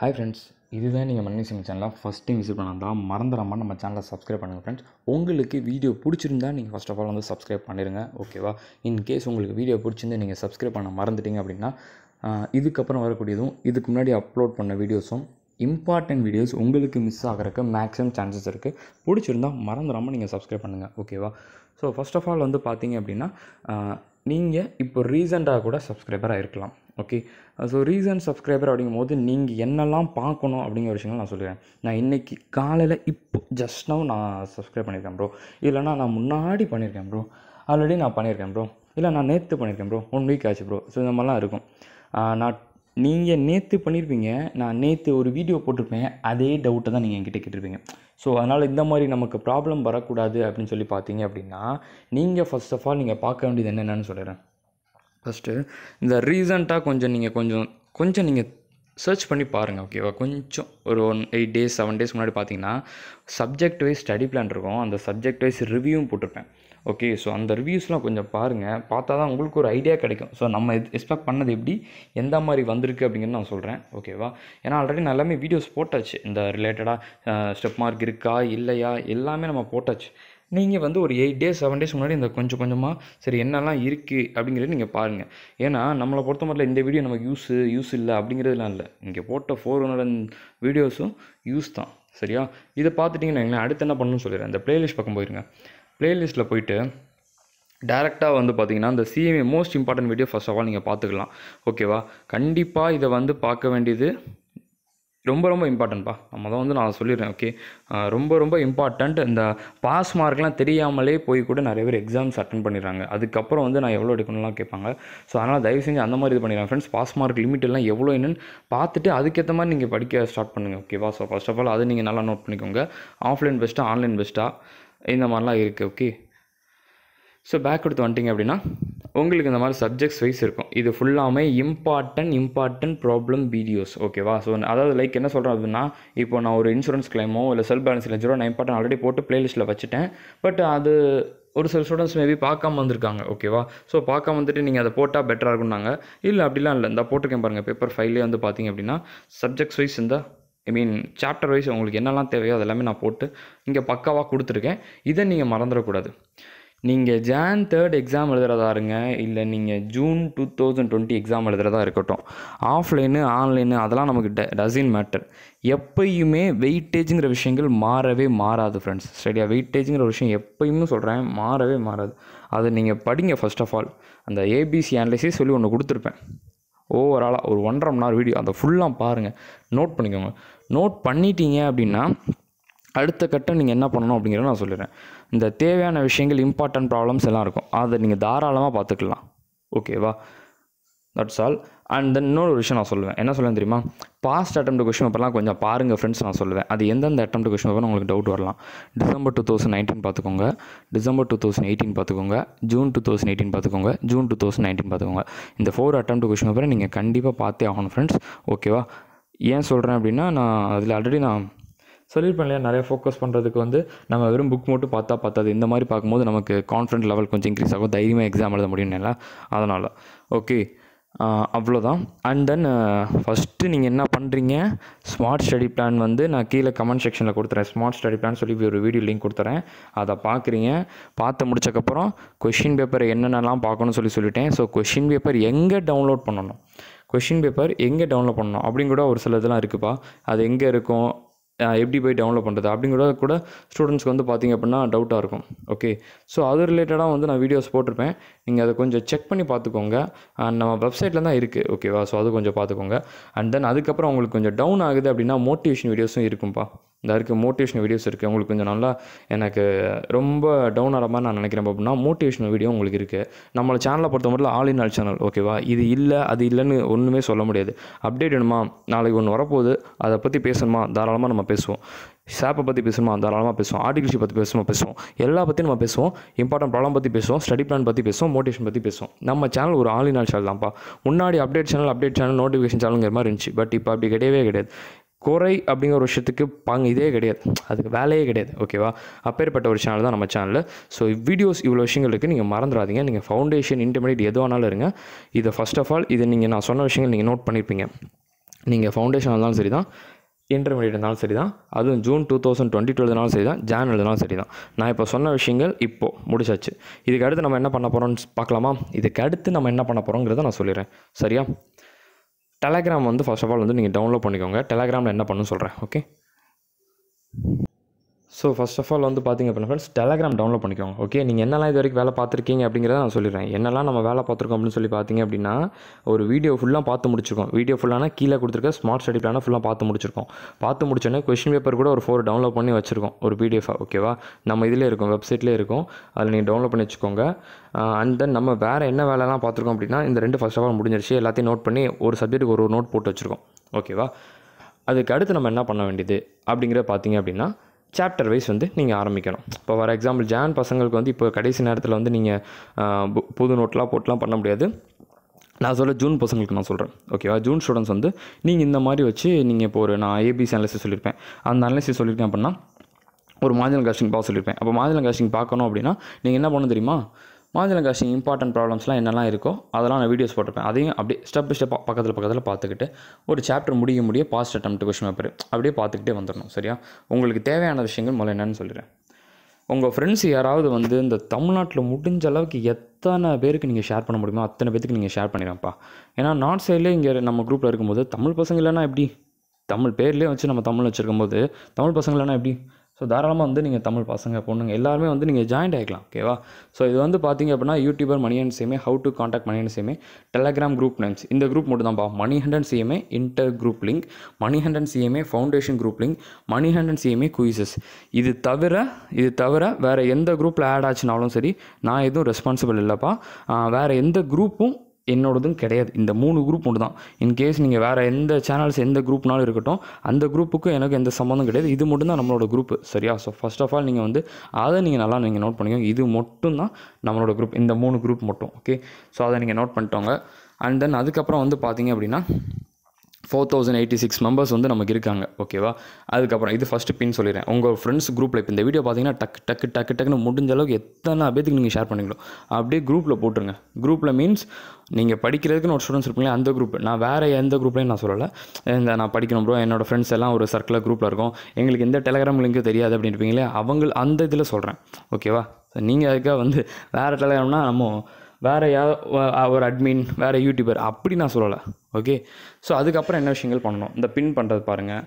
hi friends இதுதான் நீங்கள் மன்னி சிங் சேனலாக ஃபஸ்ட் டைம் விசிட் பண்ணால் மறந்துடாமல் நம்ம சேனலை சப்ஸ்கிரைப் பண்ணுங்கள் ஃப்ரெண்ட்ஸ் உங்களுக்கு வீடியோ பிடிச்சிருந்தா நீங்கள் ஃபஸ்ட் ஆஃப் ஆல் வந்து சப்ஸ்கிரைப் பண்ணிடுங்க ஓகேவா இன் கேஸ் உங்களுக்கு வீடியோ பிடிச்சிருந்து நீங்கள் சப்ஸ்கிரைப் பண்ண மறந்துட்டீங்க அப்படின்னா இதுக்கப்புறம் வரக்கூடியதும் இதுக்கு முன்னாடி அப்லோட் பண்ண வீடியோஸும் இம்பார்ட்டன்ட் வீடியோஸ் உங்களுக்கு மிஸ் ஆகிறதுக்கு மேக்ஸிமம் சான்சஸ் இருக்குது பிடிச்சிருந்தால் மறந்துடாமல் நீங்கள் சப்ஸ்கிரைப் பண்ணுங்கள் ஓகேவா ஸோ ஃபஸ்ட் ஆஃப் ஆல் வந்து பார்த்தீங்க அப்படின்னா நீங்கள் இப்போ ரீசெண்டாக கூட சப்ஸ்கிரைபராக இருக்கலாம் ஓகே ஸோ ரீசன்ட் சப்ஸ்கிரைபர் அப்படிங்கும் போது நீங்கள் என்னெல்லாம் பார்க்கணும் அப்படிங்கிற விஷயங்கள் நான் சொல்லுவேன் நான் இன்றைக்கி காலையில் இப்போ ஜஸ்ட் நவ் நான் சப்ஸ்கிரைப் பண்ணியிருக்கேன் ப்ரோ இல்லைனா நான் முன்னாடி பண்ணியிருக்கேன் ப்ரோ ஆல்ரெடி நான் பண்ணியிருக்கேன் ப்ரோ இல்லை நான் நேற்று பண்ணியிருக்கேன் ப்ரோ ஒன் வீக் ஆச்சு ப்ரோ ஸோ இந்த மாதிரிலாம் இருக்கும் நான் நீங்கள் நேற்று பண்ணியிருப்பீங்க நான் நேற்று ஒரு வீடியோ போட்டிருப்பேன் அதே டவுட்டை தான் நீங்கள் என்கிட்ட கேட்டிருப்பீங்க ஸோ அதனால் இந்த மாதிரி நமக்கு ப்ராப்ளம் வரக்கூடாது அப்படின்னு சொல்லி பார்த்தீங்க அப்படின்னா நீங்கள் ஃபஸ்ட் ஆஃப் ஆல் நீங்கள் பார்க்க வேண்டியது என்னென்னு சொல்கிறேன் ஃபஸ்ட்டு இந்த ரீசண்டாக கொஞ்சம் நீங்கள் கொஞ்சம் கொஞ்சம் நீங்கள் சர்ச் பண்ணி பாருங்கள் ஓகேவா கொஞ்சம் ஒரு one eight days seven days முன்னாடி பார்த்தீங்கன்னா சப்ஜெக்ட் வைஸ் ஸ்டடி பிளான் இருக்கும் அந்த சப்ஜெக்ட் வைஸ் ரிவ்யூவும் போட்டிருப்பேன் ஓகே ஸோ அந்த ரிவ்யூஸ்லாம் கொஞ்சம் பாருங்கள் பார்த்தா தான் உங்களுக்கு ஒரு ஐடியா கிடைக்கும் ஸோ நம்ம எக்ஸ்பெக்ட் பண்ணது எப்படி எந்த மாதிரி வந்திருக்கு அப்படிங்கிறது நான் சொல்கிறேன் ஓகேவா ஏன்னா ஆல்ரெடி நான் எல்லாமே வீடியோஸ் போட்டாச்சு இந்த ரிலேட்டடாக ஸ்டெப் மார்க் இருக்கா இல்லையா எல்லாமே நம்ம போட்டாச்சு நீங்கள் வந்து ஒரு எயிட் டேஸ் செவன் டேஸ் முன்னாடி இந்த கொஞ்சம் கொஞ்சமாக சரி என்னெல்லாம் இருக்குது அப்படிங்கிறது நீங்கள் பாருங்கள் ஏன்னா நம்மளை பொறுத்த மட்டும் இந்த வீடியோ நமக்கு யூஸ் யூஸ் இல்லை அப்படிங்கிறதுலாம் இல்லை இங்கே போட்ட ஃபோர் ஹண்ட்ரட் வீடியோஸும் யூஸ் தான் சரியா இதை பார்த்துட்டிங்கன்னா அடுத்து என்ன பண்ணணும்னு சொல்லிடுறேன் இந்த பிளேலிஸ்ட் பக்கம் போயிருங்க பிளேலிஸ்ட்டில் போயிட்டு டேரெக்டாக வந்து பார்த்தீங்கன்னா இந்த CMA most important video first of all நீங்கள் பார்த்துக்கலாம் ஓகேவா கண்டிப்பாக இதை வந்து பார்க்க வேண்டியது ரொம்ப ரொம்ப இம்பார்ட்டன்ட்பா நம்ம தான் வந்து நான் சொல்லிடுறேன் ஓகே ரொம்ப ரொம்ப இம்பார்ட்டண்ட் இந்த பாஸ் மார்க்லாம் தெரியாமலே போய் கூட நிறைய பேர் எக்ஸாம்ஸ் அட்டன் பண்ணிடுறாங்க அதுக்கப்புறம் வந்து நான் எவ்வளோ எடுக்கணும்லாம் கேட்பாங்க ஸோ அதனால் தயவு செஞ்சு அந்த மாதிரி இது பண்ணிடுறேன் ஃப்ரெண்ட்ஸ் பாஸ் மார்க் லிமிட் எல்லாம் எவ்வளோ என்னென்னு பார்த்துட்டு அதுக்கேற்ற மாதிரி நீங்கள் படிக்க ஸ்டார்ட் பண்ணுங்கள் ஓகேவா ஸோ ஃபஸ்ட் ஆஃப் ஆல் அதை நீங்கள் நல்லா நோட் பண்ணிக்கோங்க ஆஃப்லைன் பெஸ்ட்டாக ஆன்லைன் பெஸ்ட்டாக இந்த மாதிரிலாம் இருக்குது ஓகே ஸோ பேக் எடுத்து வந்துட்டிங்க அப்படின்னா உங்களுக்கு இந்த மாதிரி சப்ஜெக்ட்ஸ் வைஸ் இருக்கும் இது ஃபுல்லாமே இம்பார்ட்டன்ட் இம்பார்ட்டன்ட் ப்ராப்ளம் வீடியோஸ் ஓகேவா ஸோ அதாவது லைக் என்ன சொல்கிறேன் அப்படின்னா இப்போ நான் ஒரு இன்சூரன்ஸ் கிளைமோ இல்லை செல் பேலன்ஸ் இன்சூரோ நான் இம்பார்ட்டன் ஆல்ரெடி போட்டு ப்ளேலிஸ்ட்டில் வச்சுட்டேன் பட் அது ஒரு சில ஸ்டூடெண்ட்ஸ் மேபி பார்க்காம வந்திருக்காங்க ஓகேவா ஸோ பார்க்காம வந்துட்டு நீங்கள் அதை போட்டால் பெட்டராக இருக்குன்னாங்க இல்லை அப்படிலாம் இல்லை இந்த போட்டிருக்கேன் பாருங்கள் பேப்பர் ஃபைவ்லேயே வந்து பார்த்தீங்க அப்படின்னா சப்ஜெக்ட்ஸ் வைஸ் இந்த ஐ மீன் சாப்டர் வைஸ் உங்களுக்கு என்னெல்லாம் தேவையோ அதெல்லாமே நான் போட்டு இங்கே பக்காவாக கொடுத்துருக்கேன் இதை நீங்கள் மறந்துடக்கூடாது நீங்கள் ஜான் தேர்ட் எக்ஸாம் எழுதுகிறதா இருங்க இல்லை நீங்கள் June two thousand twenty exam எழுதுகிறதா இருக்கட்டும் ஆஃப்லைனு ஆன்லைனு அதெல்லாம் நமக்கு ட டசின் மேட்டர் எப்பயுமே வெயிட்டேஜுங்கிற விஷயங்கள் மாறவே மாறாது ஃப்ரெண்ட்ஸ் சரியா வெயிட்டேஜுங்கிற விஷயம் எப்பயுமே சொல்கிறேன் மாறவே மாறாது அதை நீங்கள் படிங்க ஃபஸ்ட் ஆஃப் ஆல் அந்த ஏபிசி அனலிசிஸ் சொல்லி ஒன்று கொடுத்துருப்பேன் ஓவராலாக ஒரு ஒன்றரை மணி நேரம் வீடியோ அதை ஃபுல்லாக பாருங்கள் நோட் பண்ணிக்கோங்க நோட் பண்ணிட்டீங்க அப்படின்னா அடுத்த கட்டம் நீங்கள் என்ன பண்ணணும் அப்படிங்கிறத நான் சொல்லிடுறேன் இந்த தேவையான விஷயங்கள் இம்பார்ட்டன்ட் ப்ராப்ளம்ஸ் எல்லாம் இருக்கும் அதை நீங்கள் தாராளமாக பார்த்துக்கலாம் ஓகேவா தட்ஸ் ஆல் அண்ட் தென் இன்னொரு விஷயம் நான் சொல்லுவேன் என்ன சொல்லுவேன் தெரியுமா பாஸ்ட் அட்டம் கொஷின் பேப்பர்லாம் கொஞ்சம் பாருங்கள் ஃப்ரெண்ட்ஸ் நான் சொல்லுவேன் அது எந்தெந்த அட்டம் கொஷின் பேப்பர் உங்களுக்கு டவுட் வரலாம் டிசம்பர் டூ தௌசண்ட் நைன்டீன் பார்த்துக்கோங்க டிசம்பர் டூ தௌசண்ட் எயிட்டீன் பார்த்துக்கோங்க ஜூன் டூ தௌசண்ட் எயிட்டீன் பார்த்துக்கோங்க ஜூன் டூ தௌசண்ட் நைன்டீன் பார்த்துக்கோங்க இந்த ஃபோர் அட்டம் கொஷின் பேப்பரை நீங்கள் கண்டிப்பாக பார்த்தே ஆகணும் ஃப்ரெண்ட்ஸ் ஓகேவா ஏன் சொல்கிறேன் அப்படின்னா நான் அதில் ஆல்ரெடி நான் சொல்லியிருப்பேன் இல்லையா நிறைய ஃபோக்கஸ் பண்ணுறதுக்கு வந்து நம்ம வெறும் புக் மட்டும் பார்த்தா பார்த்தாது இந்த மாதிரி பார்க்கும்போது நமக்கு கான்ஃபிடென்ட் லெவல் கொஞ்சம் இன்க்ரீஸ் ஆகும் தைரியமாக எக்ஸாம் எழுத இல்லை அதனால் ஓகே அவ்வளோதான் அண்ட் தென் ஃபஸ்ட்டு நீங்கள் என்ன பண்ணுறீங்க ஸ்மார்ட் ஸ்டடி பிளான் வந்து நான் கீழே கமெண்ட் செக்ஷனில் கொடுத்துறேன் ஸ்மார்ட் ஸ்டடி பிளான் சொல்லி ஒரு வீடியோ லிங்க் கொடுத்துறேன் அதை பார்க்குறீங்க பார்த்து முடிச்சக்கப்புறம் கொஷின் பேப்பர் என்னென்னலாம் பார்க்கணும்னு சொல்லி சொல்லிட்டேன் ஸோ கொஷின் பேப்பர் எங்கே டவுன்லோட் பண்ணணும் கொஷின் பேப்பர் எங்கே டவுன்லோட் பண்ணணும் அப்படின்னு கூட ஒரு சில இதெல்லாம் இருக்குப்பா அது எங்கே இருக்கும் எப்படி போய் டவுன்லோட் பண்ணுறது அப்படிங்கிறத கூட ஸ்டூடெண்ட்ஸ்க்கு வந்து பார்த்திங்க அப்படின்னா டவுட்டாக இருக்கும் ஓகே ஸோ அது ரிலேட்டடாக வந்து நான் வீடியோஸ் போட்டிருப்பேன் நீங்கள் அதை கொஞ்சம் செக் பண்ணி பார்த்துக்கோங்க அண்ட் நம்ம வெப்சைட்டில் தான் இருக்குது ஓகேவா ஸோ அது கொஞ்சம் பார்த்துக்கோங்க அண்ட் தென் அதுக்கப்புறம் உங்களுக்கு கொஞ்சம் டவுன் ஆகுது அப்படின்னா மோட்டிவேஷன் வீடியோஸும் இருக்கும்ப்பா இந்த இருக்குது மோட்டிவேஷனல் வீடியோஸ் இருக்குது உங்களுக்கு கொஞ்சம் நல்லா எனக்கு ரொம்ப டவுன் ஆகிற மாதிரி நான் நினைக்கிறேன் அப்படின்னா மோட்டிவேஷனல் வீடியோ உங்களுக்கு இருக்குது நம்மளை சேனலை பொறுத்த மட்டும் ஆல் இன் ஆல் சேனல் ஓகேவா இது இல்லை அது இல்லைன்னு ஒன்றுமே சொல்ல முடியாது அப்டேட் வேணுமா நாளைக்கு ஒன்று வரப்போகுது அதை பற்றி பேசணுமா தாராளமாக நம்ம பேசுவோம் ஷாப்பை பற்றி பேசுமா தாராளமாக பேசுவோம் ஆர்டிகல்ஷிப் பற்றி பேசுமா பேசுவோம் எல்லா பற்றியும் நம்ம பேசுவோம் இம்பார்ட்டன்ட் ப்ராப்ளம் பற்றி பேசுவோம் ஸ்டடி பிளான் பற்றி பேசுவோம் மோட்டிவேஷன் பற்றி பேசுவோம் நம்ம சேனல் ஒரு ஆல் இன் ஆல் சேனல் தான்ப்பா முன்னாடி update channel update channel notification சேனலுங்கிற மாதிரி இருந்துச்சு பட் இப்போ அப்படி கிடையவே கிடையாது குறை அப்படிங்கிற ஒரு விஷயத்துக்கு பங்கு இதே கிடையாது அதுக்கு வேலையே கிடையாது ஓகேவா அப்பேற்பட்ட ஒரு சேனல் தான் நம்ம சேனலில் ஸோ வீடியோஸ் இவ்வளோ விஷயங்கள் இருக்குது நீங்கள் மறந்துடாதீங்க நீங்கள் ஃபவுண்டேஷன் இன்டர்மீடியட் வேணாலும் இருங்க இதை ஃபஸ்ட் ஆஃப் ஆல் இதை நீங்கள் நான் சொன்ன விஷயங்கள் நீங்கள் நோட் பண்ணியிருப்பீங்க நீங்கள் ஃபவுண்டேஷன் இருந்தாலும் சரி தான் இன்டர்மீடியட் இருந்தாலும் சரி தான் அதுவும் June two thousand twenty two இருந்தாலும் சரி தான் ஜான் எழுதினாலும் சரி தான் நான் இப்போ சொன்ன விஷயங்கள் இப்போது முடிச்சாச்சு இதுக்கு அடுத்து நம்ம என்ன பண்ண போகிறோம்னு பார்க்கலாமா இதுக்கு அடுத்து நம்ம என்ன பண்ண போகிறோங்கிறத நான் சொல்லிடுறேன் சரியா டெலகிராம் வந்து ஃபர்ஸ்ட் ஆஃப் ஆல் வந்து நீங்கள் டவுன்லோட் பண்ணிக்கோங்க டெலகிராமில் என்ன பண்ணணும் சொல்கிறேன் okay so first of all வந்து பார்த்திங்க அப்படின்னா ஃப்ரெண்ட்ஸ் டெலகிராம் டவுன்லோட் பண்ணிக்கோங்க ஓகே நீங்கள் என்னெல்லாம் இது வரைக்கும் வேலை பார்த்துருக்கீங்க அப்படிங்கிறத நான் சொல்லிடுறேன் என்னெல்லாம் நம்ம வேலை பார்த்துருக்கோம் அப்படின்னு சொல்லி பார்த்தீங்க அப்படின்னா ஒரு வீடியோ ஃபுல்லாக பார்த்து முடிச்சிருக்கோம் வீடியோ ஃபுல்லானா கீழே கொடுத்துருக்க ஸ்மார்ட் ஸ்டடி பிளானை ஃபுல்லாக பார்த்து முடிச்சிருக்கோம் பார்த்து முடிச்சோன்னே கொஷின் பேப்பர் கூட ஒரு ஃபோர் டவுன்லோட் பண்ணி வச்சுருக்கோம் ஒரு பிடிஎஃபாக ஓகேவா நம்ம இதில் இருக்கும் வெப்சைட்லேயே இருக்கும் அதில் நீங்கள் டவுன்லோட் பண்ணி வச்சுக்கோங்க அண்ட் தென் நம்ம வேறு என்ன வேலைலாம் பார்த்துருக்கோம் அப்படின்னா இந்த ரெண்டு ஃபஸ்ட் ஆஃப் ஆல் முடிஞ்சிருச்சு எல்லாத்தையும் நோட் பண்ணி ஒரு சப்ஜெக்ட்டுக்கு ஒரு நோட் போட்டு வச்சுருக்கோம் ஓகேவா அதுக்கு அடுத்து நம்ம என்ன பண்ண வேண்டியது அப்படிங்கிற பார்த்தீங்க அப்படின்னா சாப்டர் வைஸ் வந்து நீங்கள் ஆரம்பிக்கணும் இப்போ ஃபார் எக்ஸாம்பிள் ஜான் பசங்களுக்கு வந்து இப்போ கடைசி நேரத்தில் வந்து நீங்கள் புது நோட்லாம் போட்டுலாம் பண்ண முடியாது நான் சொல்ல ஜூன் பசங்களுக்கு நான் சொல்கிறேன் ஓகேவா ஜூன் ஸ்டூடெண்ட்ஸ் வந்து நீங்கள் இந்த மாதிரி வச்சு நீங்கள் இப்போ ஒரு நான் ஏபிசி அனலிசிஸ் சொல்லியிருப்பேன் அந்த அனலிசிஸ் சொல்லியிருக்கேன் அப்படின்னா ஒரு மாஜினல் காஸ்டிங் பார்க்க சொல்லியிருப்பேன் அப்போ மாஜினல் காஸ்டிங் பார்க்கணும் அப்படின்னா நீங்கள் என்ன பண்ணணும் தெரியுமா மாஞ்சலம் காசி இம்பார்ட்டன்ட் ப்ராப்ளம்ஸ்லாம் என்னெல்லாம் இருக்கோ அதெல்லாம் நான் வீடியோஸ் போட்டிருப்பேன் அதையும் அப்படியே ஸ்டெப் பை ஸ்டெப் பக்கத்தில் பக்கத்தில் பார்த்துக்கிட்டு ஒரு சாப்டர் முடிய முடிய பாஸ்ட் அட்டம் கொஷின் பேப்பர் அப்படியே பார்த்துக்கிட்டே வந்துடணும் சரியா உங்களுக்கு தேவையான விஷயங்கள் முதல்ல என்னென்னு சொல்லிடுறேன் உங்கள் ஃப்ரெண்ட்ஸ் யாராவது வந்து இந்த தமிழ்நாட்டில் முடிஞ்ச அளவுக்கு எத்தனை பேருக்கு நீங்கள் ஷேர் பண்ண முடியுமோ அத்தனை பேருக்கு நீங்கள் ஷேர் பண்ணிடுறப்பா ஏன்னா நார்த் சைட்லேயே இங்கே நம்ம குரூப்பில் இருக்கும்போது தமிழ் பசங்க இல்லைன்னா எப்படி தமிழ் பேர்லேயே வச்சு நம்ம தமிழ் வச்சுருக்கும் போது தமிழ் பசங்க இல்லைன்னா எப்படி ஸோ தாராளமாக வந்து நீங்கள் தமிழ் பசங்க பொண்ணுங்க எல்லாருமே வந்து நீங்கள் ஜாயின் ஆகிக்கலாம் ஓகேவா ஸோ இது வந்து பார்த்திங்க அப்படின்னா யூடியூபர் மணி அண்ட் சேமே how to contact Mani and சேமே டெலகிராம் குரூப் நேம்ஸ் இந்த குரூப் மட்டும் தான் பா மணி ஹண்டன் CMA inter group link Mani ஹண்டன் CMA foundation group link Mani ஹண்டன் சிஎம்ஏ குயிசஸ் இது தவிர இது தவிர வேறு எந்த குரூப்பில் ஆட் ஆச்சுனாலும் சரி நான் எதுவும் ரெஸ்பான்சிபிள் இல்லைப்பா வேறு எந்த குரூப்பும் என்னோடதும் கிடையாது இந்த மூணு குரூப் ஒன்று தான் இன்கேஸ் நீங்கள் வேறு எந்த சேனல்ஸ் எந்த குரூப்னாலும் இருக்கட்டும் அந்த குரூப்புக்கும் எனக்கு எந்த சம்மந்தம் கிடையாது இது மட்டும் தான் நம்மளோட குரூப் சரியா ஸோ ஃபஸ்ட் ஆஃப் ஆல் நீங்கள் வந்து அதை நீங்கள் நல்லா நீங்கள் நோட் பண்ணிக்கோங்க இது மட்டும் தான் நம்மளோட குரூப் இந்த மூணு குரூப் மட்டும் ஓகே ஸோ அதை நீங்கள் நோட் பண்ணிட்டோங்க அண்ட் தென் அதுக்கப்புறம் வந்து பார்த்தீங்க அப்படின்னா four thousand eighty six members வந்து நமக்கு இருக்காங்க ஓகேவா அதுக்கப்புறம் இது ஃபஸ்ட்டு பின் சொல்லிடுறேன் உங்கள் ஃப்ரெண்ட்ஸ் குரூப்பில் இப்போ இந்த வீடியோ பார்த்தீங்கன்னா டக்கு டக்கு டக்கு டக்குன்னு முடிஞ்ச அளவுக்கு எத்தனை பேத்துக்கு நீங்கள் ஷேர் பண்ணிக்கலாம் அப்படியே குரூப்பில் போட்டுருங்க குரூப்பில் மீன்ஸ் நீங்கள் படிக்கிறதுக்குன்னு ஒரு ஸ்டூடெண்ட்ஸ் இருப்பீங்களா அந்த குரூப் நான் வேறு எந்த குரூப்லையும் நான் சொல்லலை இந்த நான் படிக்கணும் ப்ரோ என்னோடய ஃப்ரெண்ட்ஸ் எல்லாம் ஒரு சர்க்கிளில் குரூப்பில் இருக்கும் எங்களுக்கு எந்த டெலகிராம் லிங்க்கு தெரியாது அப்படின்னு இருப்பீங்களே அவங்க அந்த இதில் சொல்கிறேன் ஓகேவா நீங்கள் அதுக்காக வந்து வேறு டெலகிராம்னால் நம்ம வேறு யா ஒரு அட்மின் வேறு யூடியூபர் அப்படி நான் சொல்லலை ஓகே ஸோ அதுக்கப்புறம் என்ன விஷயங்கள் பண்ணணும் இந்த பின் பண்ணுறது பாருங்கள்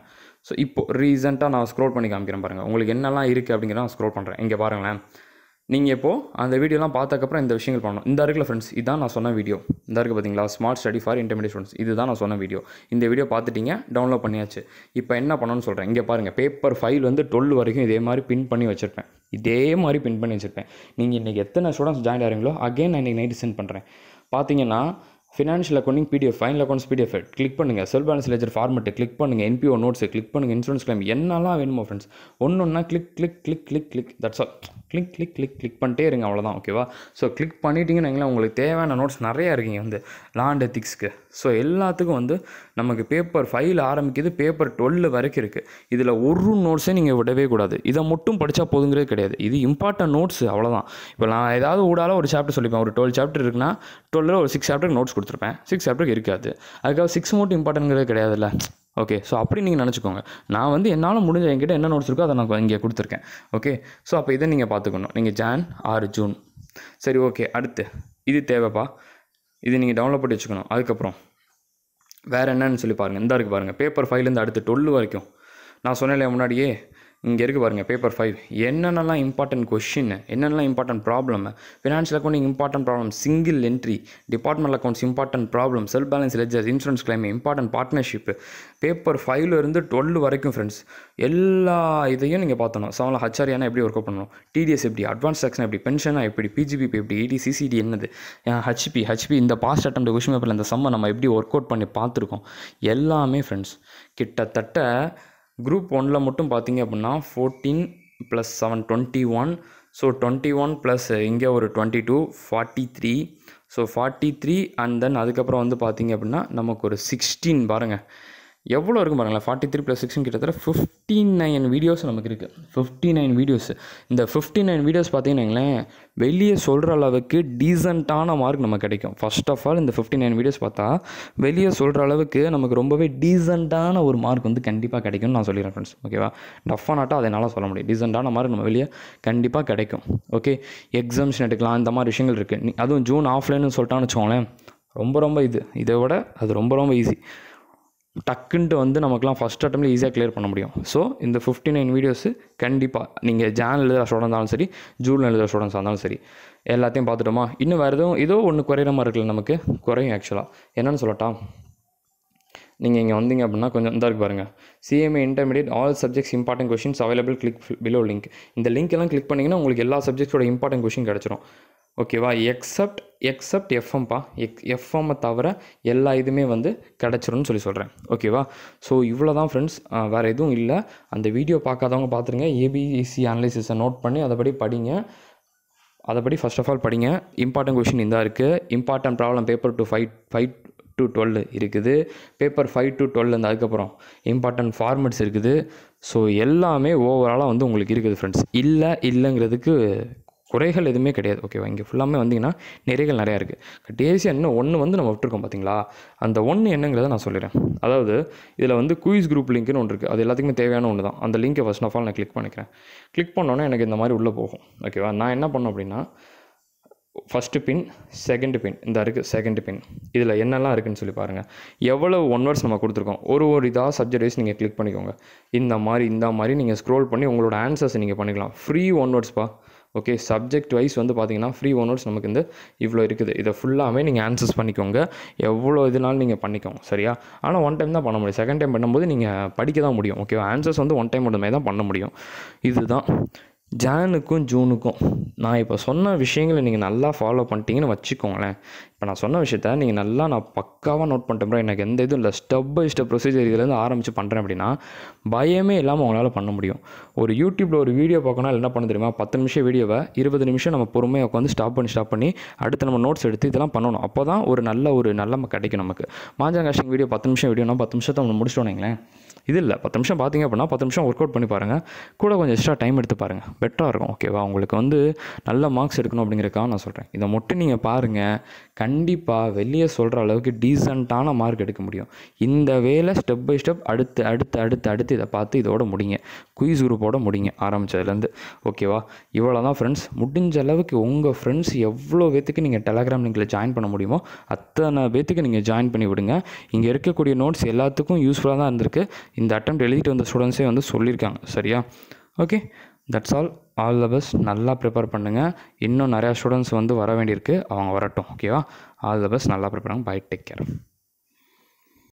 ஸோ இப்போ ரீசெண்டாக நான் ஸ்க்ரோல் பண்ணி காமிக்கிறேன் பாருங்கள் உங்களுக்கு என்னெல்லாம் இருக்குது அப்படிங்கிறத நான் ஸ்க்ரோல் பண்ணுறேன் இங்கே பாருங்களேன் நீங்கள் இப்போது அந்த வீடியோலாம் பார்த்தக்கப்புறம் இந்த விஷயங்கள் பண்ணணும் இந்த இருக்குல்ல ஃப்ரெண்ட்ஸ் இதான் நான் சொன்ன வீடியோ இந்த இருக்குது பார்த்தீங்களா smart study for intermediate students இதுதான் நான் சொன்ன வீடியோ இந்த வீடியோ பார்த்துட்டீங்க டவுன்லோட் பண்ணியாச்சு இப்போ என்ன பண்ணணும்னு சொல்கிறேன் இங்கே பாருங்கள் பேப்பர் ஃபைல் வந்து டுவெல் வரைக்கும் இதே மாதிரி பின் பண்ணி வச்சுருப்பேன் இதே மாதிரி பின் பண்ணி வச்சுருப்பேன் நீங்கள் இன்றைக்கி எத்தனை ஸ்டூடெண்ட்ஸ் ஜாயின் ஆகிறீங்களோ அகைன் நான் இன்றைக்கி நைட்டு சென்ட் பண்ணுறேன் பார்த்தீங்கன்னா financial accounting PDF final accounts PDF click பண்ணுங்கள் self balance ledger format click பண்ணுங்கள் என்பிஓ நோட்ஸு கிளிக் பண்ணுங்கள் இன்சூரன்ஸ் கிளைம் என்னெல்லாம் வேணுமோ ஃப்ரெண்ட்ஸ் ஒன்று ஒன்றா click click click click click that's all click click click click பண்ணிட்டே இருங்க அவ்வளோதான் ஓகேவா ஸோ கிளிக் பண்ணிட்டீங்கன்னு உங்களுக்கு தேவையான நோட்ஸ் நிறையா இருக்குங்க வந்து லாண்ட் எத்திக்ஸ்க்கு ஸோ எல்லாத்துக்கும் வந்து நமக்கு பேப்பர் ஃபைல் ஆரம்பிக்குது பேப்பர் டுவெல் வரைக்கும் இருக்குது இதில் ஒரு நோட்ஸே நீங்கள் விடவே கூடாது இதை மட்டும் படித்தா போதுங்கிறதே கிடையாது இது இம்பார்ட்டன்ட் நோட்ஸ் அவ்வளோதான் இப்போ நான் ஏதாவது ஊடால ஒரு சாப்டர் சொல்லிப்பேன் ஒரு டுவெல் சாப்டர் இருக்குன்னா டுவெல்லில் ஒரு சிக்ஸ் சாப்டருக்கு நோட்ஸ் கொடுத்துருப்பேன் சிக்ஸ் சாப்டருக்கு இருக்காது அதுக்காக சிக்ஸ் மட்டும் கிடையாது கிடையாதுல்ல ஓகே ஸோ அப்படி நீங்கள் நினச்சிக்கோங்க நான் வந்து என்னால் முடிஞ்ச என்கிட்ட என்ன நோட்ஸ் இருக்கோ அதை நான் இங்கே கொடுத்துருக்கேன் ஓகே ஸோ அப்போ இதை நீங்கள் பார்த்துக்கணும் நீங்கள் ஜான் ஆறு ஜூன் சரி ஓகே அடுத்து இது தேவைப்பா இது நீங்கள் டவுன்லோட் பண்ணி வச்சுக்கணும் அதுக்கப்புறம் வேறு என்னன்னு சொல்லி பாருங்கள் இந்த இருக்குது பாருங்கள் பேப்பர் ஃபைலேருந்து அடுத்து டுவெல் வரைக்கும் நான் சொன்னேன் முன்னாடியே இங்கே இருக்குது பாருங்கள் பேப்பர் ஃபைவ் என்னென்னலாம் இம்பார்ட்டன்ட் கொஷின் என்னென்னலாம் important problem financial accounting important problem single entry department accounts important problem self balance ledger insurance claim important partnership paper ஃபைவ்லேருந்து டுவெல் வரைக்கும் ஃப்ரெண்ட்ஸ் எல்லா இதையும் நீங்கள் பார்த்தணும் சவனில் ஹச்ஆரியானா e எப்படி ஒர்க் அவுட் பண்ணணும் டிடிஎஸ் எப்படி அட்வான்ஸ் செக்ஷன் எப்படி பென்ஷனாக எப்படி பிஜிபிபி எப்படி இடி e சிசிடி என்னது ஹச்பி ஹச்பி இந்த பாஸ்ட் அட்டம் கொஷின் பேப்பரில் இந்த சம்மை நம்ம எப்படி ஒர்க் அவுட் பண்ணி பார்த்துருக்கோம் எல்லாமே ஃப்ரெண்ட்ஸ் கிட்டத்தட்ட குரூப் ஒனில் மட்டும் பார்த்திங்க அப்படின்னா fourteen plus seven twenty one so twenty one plus இங்கே ஒரு twenty two forty three so forty three and then அதுக்கப்புறம் வந்து பார்த்திங்க அப்படின்னா நமக்கு ஒரு சிக்ஸ்டீன் பாருங்கள் எவ்வளோ இருக்கும் பாருங்களேன் ஃபார்ட்டி த்ரீ ப்ளஸ் சிக்ஸ்னு கிட்டத்தட்ட ஃபிஃப்டி நைன் வீடியோஸ் நமக்கு இருக்குது ஃபிஃப்டி நைன் வீடியோஸ் இந்த ஃபிஃப்டி நைன் வீடியோஸ் பார்த்தீங்கன்னா வெளியே சொல்கிற அளவுக்கு டீசெண்டான மார்க் நமக்கு கிடைக்கும் ஃபஸ்ட் ஆஃப் ஆல் இந்த ஃபிஃப்டி நைன் வீடியோஸ் பார்த்தா வெளியே சொல்கிற அளவுக்கு நமக்கு ரொம்பவே டீசெண்டான ஒரு மார்க் வந்து கண்டிப்பாக கிடைக்கும்னு நான் சொல்லிடுறேன் ஃப்ரெண்ட்ஸ் ஓகேவா நாட்டாக அதை என்னால் சொல்ல முடியும் டீசெண்டான மார்க் நம்ம வெளியே கண்டிப்பாக கிடைக்கும் ஓகே எக்ஸாம்ஷன் எடுக்கலாம் இந்த மாதிரி விஷயங்கள் இருக்குது அதுவும் ஜூன் ஆஃப்லைன்னு சொல்லிட்டான்னு வச்சுக்கோங்களேன் ரொம்ப ரொம்ப இது இதை விட அது ரொம்ப ரொம்ப ஈஸி டக்குன்ட்டு வந்து நமக்குலாம் ஃபஸ்ட் அட்டம்ல ஈஸியாக கிளியர் பண்ண முடியும் ஸோ இந்த ஃபிஃப்டி நைன் வீடியோஸு கண்டிப்பாக நீங்கள் ஜான் எழுதுகிற ஸ்டூடெண்ட் இருந்தாலும் சரி ஜூன் எழுதுகிற ஸ்டூடெண்ட்ஸ் இருந்தாலும் சரி எல்லாத்தையும் பார்த்துட்டோமா இன்னும் வேறு எதுவும் ஏதோ ஒன்று குறையிற மாதிரி இருக்குல்ல நமக்கு குறையும் ஆக்சுவலாக என்னென்னு சொல்லட்டா நீங்கள் இங்கே வந்தீங்க அப்படின்னா கொஞ்சம் இதாக இருக்கு பாருங்கள் CMA intermediate all subjects important questions available click below link இந்த லிங்க் எல்லாம் கிளிக் பண்ணிங்கன்னா உங்களுக்கு எல்லா சப்ஜெக்ட்ஸோட இம்பார்ட்டன்ட் கொஷின் கிடச்சிரும் ஓகேவா எக்ஸப்ட் எக்ஸப்ட் எஃப்எம்ப்பா எக் எஃப்எம்மை தவிர எல்லா இதுவுமே வந்து கிடச்சிரும்னு சொல்லி சொல்கிறேன் ஓகேவா ஸோ இவ்வளோ தான் ஃப்ரெண்ட்ஸ் வேறு எதுவும் இல்லை அந்த வீடியோ பார்க்காதவங்க பார்த்துருங்க ஏபிஇசி அனலைசிஸை நோட் பண்ணி அதைப்படி படிங்க அதைப்படி ஃபஸ்ட் ஆஃப் ஆல் படிங்க இம்பார்ட்டன்ட் கொஷின் இந்த இருக்குது important problem paper to five five to twelve இருக்குது பேப்பர் ஃபைவ் டு டுவெல் இந்த அதுக்கப்புறம் இம்பார்ட்டன்ட் ஃபார்மெட்ஸ் இருக்குது ஸோ எல்லாமே ஓவராலாக வந்து உங்களுக்கு இருக்குது ஃப்ரெண்ட்ஸ் இல்லை இல்லைங்கிறதுக்கு குறைகள் எதுவுமே கிடையாது ஓகேவா இங்கே ஃபுல்லாமே வந்தீங்கன்னா நிறைகள் நிறையா இருக்குது கடைசியாக என்ன ஒன்று வந்து நம்ம விட்டுருக்கோம் பார்த்தீங்களா அந்த ஒன்று என்னங்கிறத நான் சொல்லிடுறேன் அதாவது இதில் வந்து குயிஸ் குரூப் லிங்க்னு ஒன்று இருக்குது அது எல்லாத்துக்குமே தேவையான ஒன்று தான் அந்த லிங்கை ஃபஸ்ட் ஆஃப் ஆல் நான் கிளிக் பண்ணிக்கிறேன் கிளிக் பண்ணோன்னே எனக்கு இந்த மாதிரி உள்ளே போகும் ஓகேவா நான் என்ன பண்ணேன் அப்படின்னா ஃபஸ்ட்டு பின் செகண்ட் பின் இந்த இருக்குது செகண்ட் பின் இதில் என்னெல்லாம் இருக்குதுன்னு சொல்லி பாருங்கள் எவ்வளோ ஒன் வேர்ட்ஸ் நம்ம கொடுத்துருக்கோம் ஒரு ஒரு இதாக சப்ஜெக்ட் வைஸ் நீங்கள் கிளிக் பண்ணிக்கோங்க இந்த மாதிரி இந்த மாதிரி நீங்கள் ஸ்க்ரோல் பண்ணி உங்களோட ஆன்சர்ஸ் நீங்கள் பண்ணிக்கலாம் ஃப்ரீ ஒன் வேர்ட்ஸ்ப்பா ஓகே சப்ஜெக்ட் வைஸ் வந்து பார்த்திங்கன்னா ஃப்ரீ ஓனர்ஸ் நமக்கு இந்த இவ்வளோ இருக்குது இதை ஃபுல்லாகவே நீங்கள் ஆன்சர்ஸ் பண்ணிக்கோங்க எவ்வளோ இதனாலும் நீங்கள் பண்ணிக்கோங்க சரியா ஆனால் ஒன் டைம் தான் பண்ண முடியும் செகண்ட் டைம் பண்ணும்போது நீங்கள் படிக்க தான் முடியும் ஓகேவா ஆன்சர்ஸ் வந்து ஒன் டைம் மட்டுமே தான் பண்ண முடியும் இதுதான் ஜானுக்கும் ஜூனுக்கும் நான் இப்போ சொன்ன விஷயங்களை நீங்கள் நல்லா ஃபாலோ பண்ணிட்டீங்கன்னு வச்சுக்கோங்களேன் இப்போ நான் சொன்ன விஷயத்த நீங்கள் நல்லா நான் பக்காவாக நோட் பண்ணிட்டேன் எனக்கு எந்த இதுவும் இல்லை ஸ்டெப் பை ஸ்டெப் ப்ரொசீஜர் இதுலேருந்து ஆரம்பித்து பண்ணுறேன் அப்படின்னா பயமே இல்லாமல் உங்களால் பண்ண முடியும் ஒரு யூடியூப்பில் ஒரு வீடியோ பார்க்கணும் என்ன பண்ண தெரியுமா பத்து நிமிஷம் வீடியோவை இருபது நிமிஷம் நம்ம பொறுமையாக உட்காந்து ஸ்டாப் பண்ணி ஸ்டாப் பண்ணி அடுத்து நம்ம நோட்ஸ் எடுத்து இதெல்லாம் பண்ணணும் அப்போ தான் ஒரு நல்ல ஒரு நல்ல கிடைக்கும் நமக்கு மாஞ்சா வீடியோ பத்து நிமிஷம் வீடியோனா பத்து நிமிஷத்தை நம்ம முடிச்சிட்டோம் இது இல்லை பத்து நிமிஷம் பார்த்தீங்க அப்படின்னா பத்து நிமிஷம் ஒர்க் அவுட் பண்ணி பாருங்கள் கூட கொஞ்சம் எக்ஸ்ட்ரா டைம் எடுத்து பாருங்கள் பெட்டராக இருக்கும் ஓகேவா உங்களுக்கு வந்து நல்ல மார்க்ஸ் எடுக்கணும் அப்படிங்கிறக்காக நான் சொல்கிறேன் இதை மட்டும் நீங்கள் பாருங்கள் கண்டிப்பாக வெளியே சொல்கிற அளவுக்கு டீசெண்டான மார்க் எடுக்க முடியும் இந்த வேலை ஸ்டெப் பை ஸ்டெப் அடுத்து அடுத்து அடுத்து அடுத்து இதை பார்த்து இதோட முடிங்க குயிஸ் குரூப்போட முடிங்க ஆரம்பித்ததுலேருந்து ஓகேவா இவ்வளோ தான் ஃப்ரெண்ட்ஸ் முடிஞ்ச அளவுக்கு உங்கள் ஃப்ரெண்ட்ஸ் எவ்வளோ பேத்துக்கு நீங்கள் டெலகிராம் லிங்கில் ஜாயின் பண்ண முடியுமோ அத்தனை பேத்துக்கு நீங்கள் ஜாயின் பண்ணி விடுங்க இங்கே இருக்கக்கூடிய நோட்ஸ் எல்லாத்துக்கும் யூஸ்ஃபுல்லாக தான் இருந்திருக்கு இந்த அட்டம் எழுதிட்டு வந்த ஸ்டூடெண்ட்ஸே வந்து சொல்லியிருக்காங்க சரியா okay that's all all the best நல்லா ப்ரிப்பேர் பண்ணுங்கள் இன்னும் நிறையா ஸ்டூடெண்ட்ஸ் வந்து வர வேண்டியிருக்கு அவங்க வரட்டும் ஓகேவா ஆல் த பெஸ்ட் நல்லா ப்ரிப்பேர் பண்ணுங்கள் பை டேக் கேர்